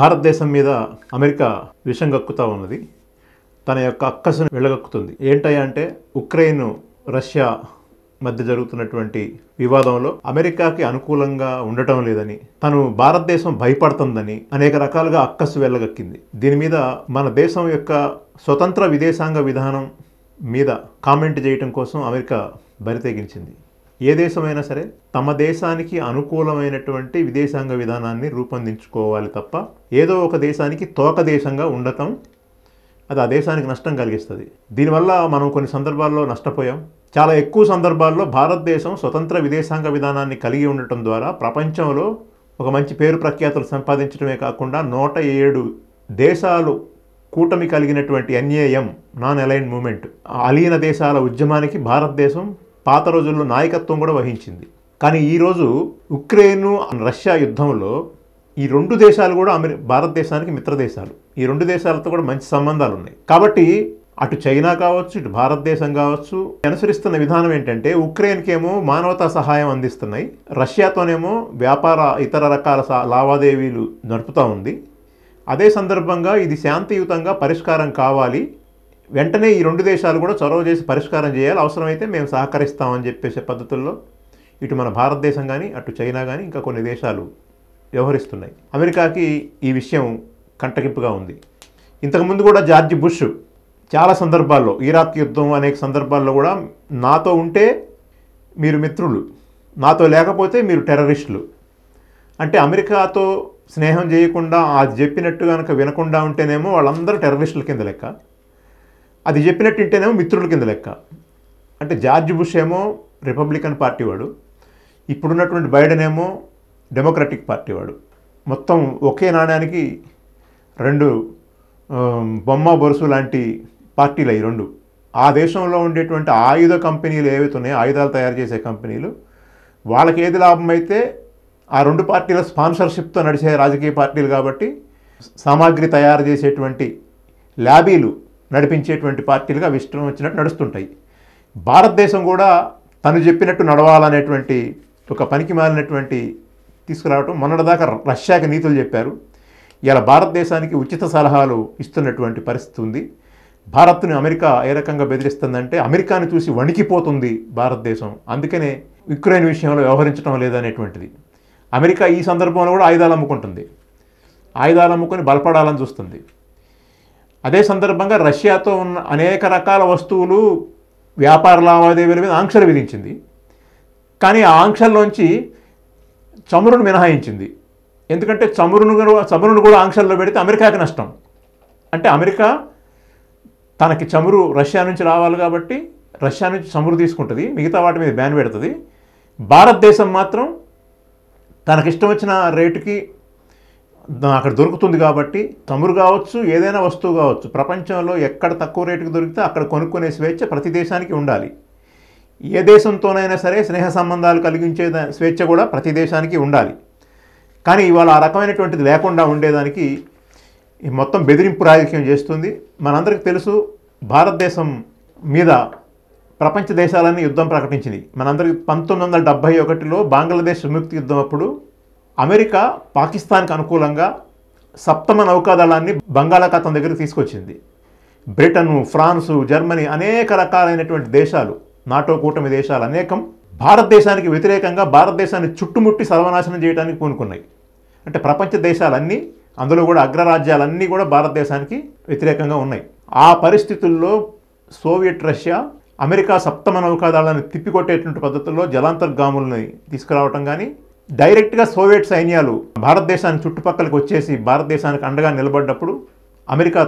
భారతదేశం మీద అమెరికా విషం గక్కుతా ఉన్నది తన యొక్క అక్కసును వెళ్ళగక్కుతుంది ఏంటంటే ఉక్రెయిన్ రష్యా మధ్య జరుగుతున్నటువంటి వివాదంలో అమెరికాకి అనుకూలంగా ఉండటం లేదని తను భారతదేశం భయపడుతుందని అనేక రకాలుగా అక్కసు వెళ్ళగక్కింది దీని మీద మన దేశం యొక్క స్వతంత్ర విదేశాంగ విధానం మీద కామెంట్ చేయటం కోసం అమెరికా బరితెగించింది ఏ దేశమైనా సరే తమ దేశానికి అనుకూలమైనటువంటి విదేశాంగ విధానాన్ని రూపొందించుకోవాలి తప్ప ఏదో ఒక దేశానికి తోక దేశంగా ఉండటం అది ఆ దేశానికి నష్టం కలిగిస్తుంది దీనివల్ల మనం కొన్ని సందర్భాల్లో నష్టపోయాం చాలా ఎక్కువ సందర్భాల్లో భారతదేశం స్వతంత్ర విదేశాంగ విధానాన్ని కలిగి ఉండటం ద్వారా ప్రపంచంలో ఒక మంచి పేరు ప్రఖ్యాతులు సంపాదించడమే కాకుండా నూట ఏడు దేశాలు కూటమి కలిగినటువంటి ఎన్ఏఎం నాన్ అలైన్ మూమెంట్ అలీన దేశాల ఉద్యమానికి భారతదేశం పాత రోజుల్లో నాయకత్వం కూడా వహించింది కానీ ఈరోజు ఉక్రెయిన్ రష్యా యుద్ధంలో ఈ రెండు దేశాలు కూడా అమెరి భారతదేశానికి మిత్రదేశాలు ఈ రెండు దేశాలతో కూడా మంచి సంబంధాలు ఉన్నాయి కాబట్టి అటు చైనా కావచ్చు ఇటు భారతదేశం కావచ్చు అనుసరిస్తున్న విధానం ఏంటంటే ఉక్రెయిన్కేమో మానవతా సహాయం అందిస్తున్నాయి రష్యాతోనేమో వ్యాపార ఇతర రకాల లావాదేవీలు నడుపుతూ ఉంది అదే సందర్భంగా ఇది శాంతియుతంగా పరిష్కారం కావాలి వెంటనే ఈ రెండు దేశాలు కూడా చొరవ చేసి పరిష్కారం చేయాలి అవసరమైతే మేము సహకరిస్తామని చెప్పేసే పద్ధతుల్లో ఇటు మన భారతదేశం కానీ అటు చైనా కానీ ఇంకా కొన్ని దేశాలు వ్యవహరిస్తున్నాయి అమెరికాకి ఈ విషయం కంటకింపుగా ఉంది ఇంతకుముందు కూడా జార్జి బుష్ చాలా సందర్భాల్లో ఈరాక్ యుద్ధం అనేక సందర్భాల్లో కూడా నాతో ఉంటే మీరు మిత్రులు నాతో లేకపోతే మీరు టెర్రరిస్టులు అంటే అమెరికాతో స్నేహం చేయకుండా అది చెప్పినట్టు కనుక వినకుండా ఉంటేనేమో వాళ్ళందరూ టెర్రరిస్టుల కింద లెక్క అది చెప్పినట్టు ఇంటేనేమో మిత్రుల కింద లెక్క అంటే జార్జ్ బుష్ ఏమో రిపబ్లికన్ పార్టీ వాడు ఇప్పుడున్నటువంటి బైడెన్ ఏమో డెమోక్రటిక్ పార్టీ వాడు మొత్తం ఒకే నాణ్యానికి రెండు బొమ్మ బొరుసు లాంటి పార్టీలు అవి రెండు ఆ దేశంలో ఉండేటువంటి ఆయుధ కంపెనీలు ఏవైతే ఉన్నాయో ఆయుధాలు తయారు చేసే కంపెనీలు వాళ్ళకి ఏది లాభం అయితే ఆ రెండు పార్టీల స్పాన్సర్షిప్తో నడిచే రాజకీయ పార్టీలు కాబట్టి సామాగ్రి తయారు చేసేటువంటి ల్యాబీలు నడిపించేటువంటి పార్టీలుగా అవి వచ్చినట్టు నడుస్తుంటాయి భారతదేశం కూడా తను చెప్పినట్టు నడవాలనేటువంటి ఒక పనికి మారినటువంటి తీసుకురావటం మొన్నటిదాకా రష్యాకి నీతులు చెప్పారు ఇలా భారతదేశానికి ఉచిత సలహాలు ఇస్తున్నటువంటి పరిస్థితి ఉంది భారత్ను అమెరికా ఏ రకంగా బెదిరిస్తుందంటే అమెరికాను చూసి వణికిపోతుంది భారతదేశం అందుకనే యుక్రెయిన్ విషయంలో వ్యవహరించడం లేదనేటువంటిది అమెరికా ఈ సందర్భంలో కూడా ఆయుధాలు అమ్ముకుంటుంది ఆయుధాలు అమ్ముకొని బలపడాలని చూస్తుంది అదే సందర్భంగా రష్యాతో ఉన్న అనేక రకాల వస్తువులు వ్యాపార లావాదేవీల మీద ఆంక్షలు విధించింది కానీ ఆ ఆంక్షల్లోంచి చమురును మినహాయించింది ఎందుకంటే చమురును చమురును కూడా ఆంక్షల్లో పెడితే అమెరికాకి నష్టం అంటే అమెరికా తనకి చమురు రష్యా నుంచి రావాలి కాబట్టి రష్యా నుంచి చమురు తీసుకుంటుంది మిగతా వాటి మీద బ్యాన్ పెడుతుంది భారతదేశం మాత్రం తనకిష్టం వచ్చిన రేటుకి అక్కడ దొరుకుతుంది కాబట్టి తమురు కావచ్చు ఏదైనా వస్తువు కావచ్చు ప్రపంచంలో ఎక్కడ తక్కువ రేటుకి దొరికితే అక్కడ కొనుక్కునే స్వేచ్ఛ ప్రతి దేశానికి ఉండాలి ఏ దేశంతోనైనా సరే స్నేహ సంబంధాలు కలిగించే స్వేచ్ఛ కూడా ప్రతి దేశానికి ఉండాలి కానీ ఇవాళ ఆ రకమైనటువంటిది లేకుండా ఉండేదానికి మొత్తం బెదిరింపు రాజకీయం చేస్తుంది మనందరికీ తెలుసు భారతదేశం మీద ప్రపంచ దేశాలన్నీ యుద్ధం ప్రకటించింది మనందరికీ పంతొమ్మిది వందల డెబ్భై ఒకటిలో బంగ్లాదేశ్ విముక్తి యుద్ధం అప్పుడు అమెరికా పాకిస్తాన్కి అనుకూలంగా సప్తమ నౌకాదళాన్ని బంగాళాఖాతం దగ్గరికి తీసుకొచ్చింది బ్రిటను ఫ్రాన్సు జర్మనీ అనేక రకాలైనటువంటి దేశాలు నాటో కూటమి దేశాలు అనేకం భారతదేశానికి వ్యతిరేకంగా భారతదేశాన్ని చుట్టుముట్టి సర్వనాశనం చేయడానికి పూనుకున్నాయి అంటే ప్రపంచ దేశాలన్నీ అందులో కూడా అగ్రరాజ్యాలన్నీ కూడా భారతదేశానికి వ్యతిరేకంగా ఉన్నాయి ఆ పరిస్థితుల్లో సోవియట్ రష్యా అమెరికా సప్తమ నౌకాదళాన్ని తిప్పికొట్టేటువంటి పద్ధతుల్లో జలాంతర్గాముల్ని తీసుకురావటం కానీ డైరెక్ట్గా సోవియట్ సైన్యాలు భారతదేశాన్ని చుట్టుపక్కలకు వచ్చేసి భారతదేశానికి అండగా నిలబడ్డప్పుడు అమెరికా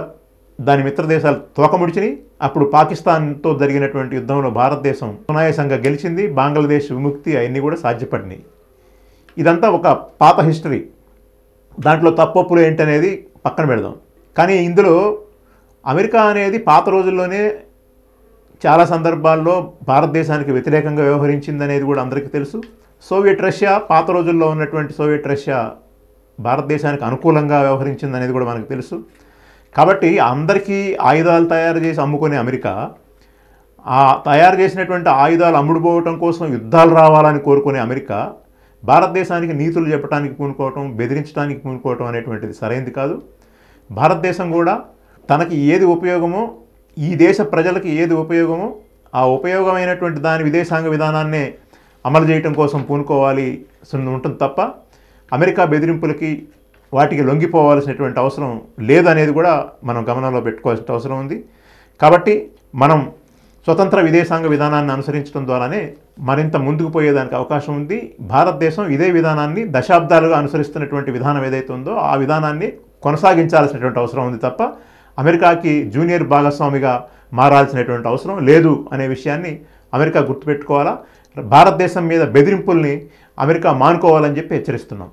దాని మిత్ర దేశాలు తోకముడిచినాయి అప్పుడు పాకిస్తాన్తో జరిగినటువంటి యుద్ధంలో భారతదేశం సునాయాసంగా గెలిచింది బంగ్లాదేశ్ విముక్తి అవన్నీ కూడా సాధ్యపడినాయి ఇదంతా ఒక పాత హిస్టరీ దాంట్లో తప్పప్పులు ఏంటనేది పక్కన పెడదాం కానీ ఇందులో అమెరికా అనేది పాత రోజుల్లోనే చాలా సందర్భాల్లో భారతదేశానికి వ్యతిరేకంగా వ్యవహరించింది అనేది కూడా అందరికీ తెలుసు సోవియట్ రష్యా పాత రోజుల్లో ఉన్నటువంటి సోవియట్ రష్యా భారతదేశానికి అనుకూలంగా వ్యవహరించింది అనేది కూడా మనకు తెలుసు కాబట్టి అందరికీ ఆయుధాలు తయారు చేసి అమ్ముకునే అమెరికా ఆ తయారు చేసినటువంటి ఆయుధాలు అమ్ముడుపోవటం కోసం యుద్ధాలు రావాలని కోరుకునే అమెరికా భారతదేశానికి నీతులు చెప్పడానికి పూనుకోవటం బెదిరించడానికి పూనుకోవటం అనేటువంటిది సరైనది కాదు భారతదేశం కూడా తనకి ఏది ఉపయోగమో ఈ దేశ ప్రజలకి ఏది ఉపయోగమో ఆ ఉపయోగమైనటువంటి దాని విదేశాంగ విధానాన్నే అమలు చేయటం కోసం పూనుకోవాలి ఉంటుంది తప్ప అమెరికా బెదిరింపులకి వాటికి లొంగిపోవాల్సినటువంటి అవసరం లేదనేది కూడా మనం గమనంలో పెట్టుకోవాల్సిన అవసరం ఉంది కాబట్టి మనం స్వతంత్ర విదేశాంగ విధానాన్ని అనుసరించడం ద్వారానే మరింత ముందుకు పోయేదానికి అవకాశం ఉంది భారతదేశం ఇదే విధానాన్ని దశాబ్దాలుగా అనుసరిస్తున్నటువంటి విధానం ఏదైతే ఉందో ఆ విధానాన్ని కొనసాగించాల్సినటువంటి అవసరం ఉంది తప్ప అమెరికాకి జూనియర్ భాగస్వామిగా మారాల్సినటువంటి అవసరం లేదు అనే విషయాన్ని అమెరికా గుర్తుపెట్టుకోవాలా భారతదేశం మీద బెదిరింపుల్ని అమెరికా మానుకోవాలని చెప్పి హెచ్చరిస్తున్నాం